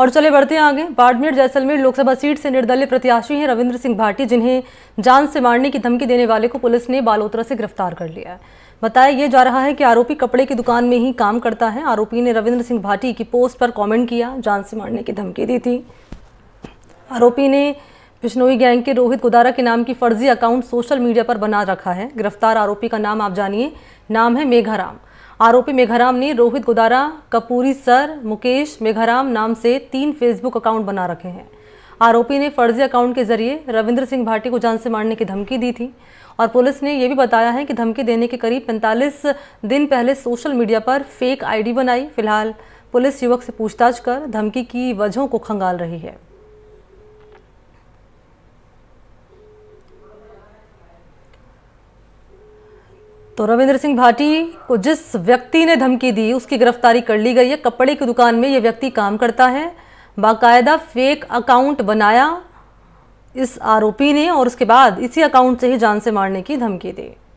और चले बढ़ते हैं आगे बाड़मेर जैसलमेर लोकसभा सीट से निर्दलीय प्रत्याशी हैं रविंद्र सिंह भाटी जिन्हें जान से मारने की धमकी देने वाले को पुलिस ने बालोतरा से गिरफ्तार कर लिया है बताया ये जा रहा है कि आरोपी कपड़े की दुकान में ही काम करता है आरोपी ने रविंद्र सिंह भाटी की पोस्ट पर कॉमेंट किया जान से मारने की धमकी दी थी आरोपी ने बिश्नोई गैंग के रोहित गुदारा के नाम की फर्जी अकाउंट सोशल मीडिया पर बना रखा है गिरफ्तार आरोपी का नाम आप जानिए नाम है मेघाराम आरोपी मेघाराम ने रोहित गोदारा कपूरी सर मुकेश मेघाराम नाम से तीन फेसबुक अकाउंट बना रखे हैं आरोपी ने फर्जी अकाउंट के जरिए रविंद्र सिंह भाटी को जान से मारने की धमकी दी थी और पुलिस ने यह भी बताया है कि धमकी देने के करीब 45 दिन पहले सोशल मीडिया पर फेक आईडी बनाई फिलहाल पुलिस युवक से पूछताछ कर धमकी की वजहों को खंगाल रही है तो रविंद्र सिंह भाटी को जिस व्यक्ति ने धमकी दी उसकी गिरफ्तारी कर ली गई है कपड़े की दुकान में ये व्यक्ति काम करता है बाकायदा फेक अकाउंट बनाया इस आरोपी ने और उसके बाद इसी अकाउंट से ही जान से मारने की धमकी दी